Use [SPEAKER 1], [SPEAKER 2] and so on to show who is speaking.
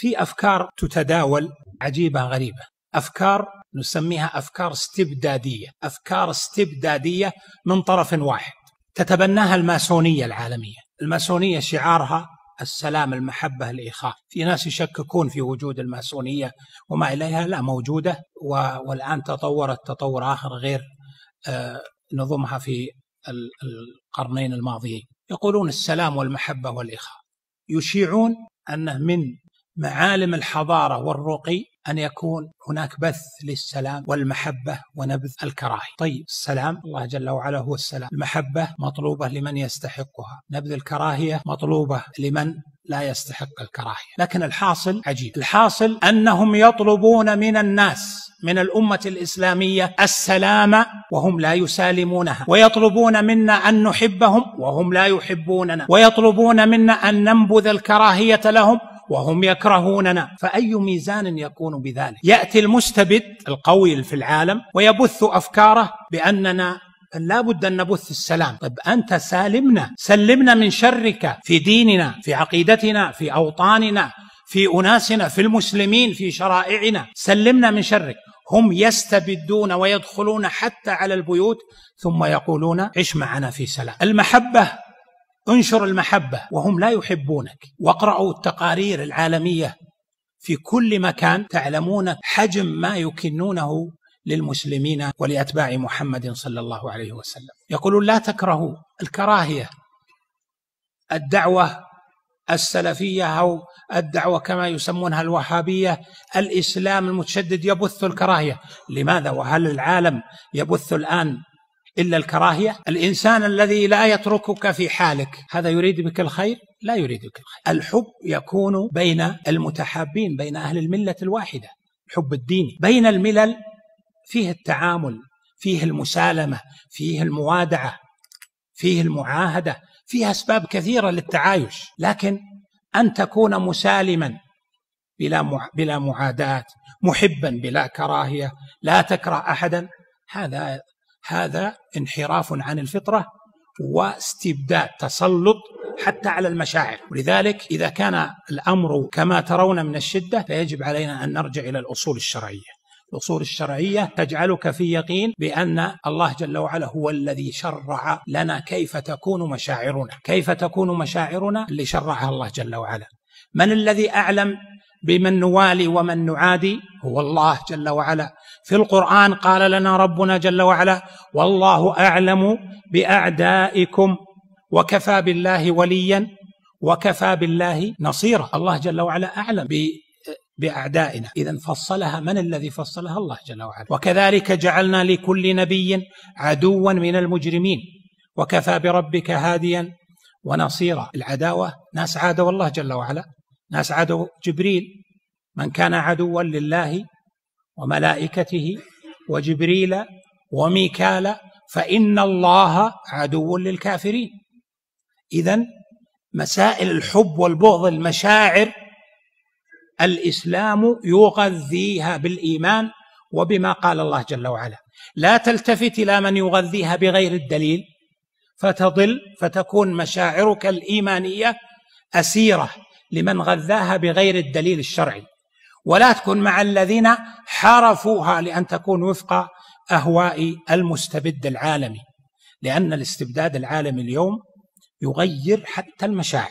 [SPEAKER 1] في افكار تتداول عجيبه غريبه افكار نسميها افكار استبداديه افكار استبداديه من طرف واحد تتبناها الماسونيه العالميه الماسونيه شعارها السلام المحبة الإخاء في ناس يشككون في وجود الماسونية وما إليها لا موجودة والآن تطورت تطور آخر غير آه، نظمها في القرنين الماضيين يقولون السلام والمحبة والإخاء يشيعون أنه من معالم الحضاره والرقي ان يكون هناك بث للسلام والمحبه ونبذ الكراهيه. طيب السلام الله جل وعلا هو السلام، المحبه مطلوبه لمن يستحقها، نبذ الكراهيه مطلوبه لمن لا يستحق الكراهيه، لكن الحاصل عجيب، الحاصل انهم يطلبون من الناس من الامه الاسلاميه السلام وهم لا يسالمونها، ويطلبون منا ان نحبهم وهم لا يحبوننا، ويطلبون منا ان ننبذ الكراهيه لهم وهم يكرهوننا فأي ميزان يكون بذلك يأتي المستبد القوي في العالم ويبث أفكاره بأننا لا بد أن نبث السلام طب أنت سالمنا سلمنا من شرك في ديننا في عقيدتنا في أوطاننا في أناسنا في المسلمين في شرائعنا سلمنا من شرك هم يستبدون ويدخلون حتى على البيوت ثم يقولون عش معنا في سلام المحبة انشر المحبة وهم لا يحبونك واقرأوا التقارير العالمية في كل مكان تعلمون حجم ما يكنونه للمسلمين ولأتباع محمد صلى الله عليه وسلم يقولون لا تكرهوا الكراهية الدعوة السلفية أو الدعوة كما يسمونها الوهابية الإسلام المتشدد يبث الكراهية لماذا وهل العالم يبث الآن إلا الكراهية الإنسان الذي لا يتركك في حالك هذا يريد بك الخير لا يريد بك الخير الحب يكون بين المتحابين بين أهل الملة الواحدة الحب الديني بين الملل فيه التعامل فيه المسالمة فيه الموادعة فيه المعاهدة فيه أسباب كثيرة للتعايش لكن أن تكون مسالما بلا بلا معاداة محبا بلا كراهية لا تكره أحدا هذا هذا انحراف عن الفطره واستبداد تسلط حتى على المشاعر ولذلك إذا كان الأمر كما ترون من الشدة فيجب علينا أن نرجع إلى الأصول الشرعية الأصول الشرعية تجعلك في يقين بأن الله جل وعلا هو الذي شرع لنا كيف تكون مشاعرنا كيف تكون مشاعرنا اللي شرعها الله جل وعلا من الذي أعلم بمن نوالي ومن نعادي هو الله جل وعلا في القرآن قال لنا ربنا جل وعلا والله أعلم بأعدائكم وكفى بالله وليا وكفى بالله نصيرا الله جل وعلا أعلم بأعدائنا إذا فصلها من الذي فصلها الله جل وعلا وكذلك جعلنا لكل نبي عدوا من المجرمين وكفى بربك هاديا ونصيرا العداوة ناس عادوا الله جل وعلا ناس عدو جبريل من كان عدوا لله وملائكته وجبريل وميكال فإن الله عدو للكافرين إذا مسائل الحب والبغض المشاعر الإسلام يغذيها بالإيمان وبما قال الله جل وعلا لا تلتفت إلى من يغذيها بغير الدليل فتضل فتكون مشاعرك الإيمانية أسيرة لمن غذاها بغير الدليل الشرعي ولا تكن مع الذين حرفوها لأن تكون وفق أهواء المستبد العالمي لأن الاستبداد العالمي اليوم يغير حتى المشاعر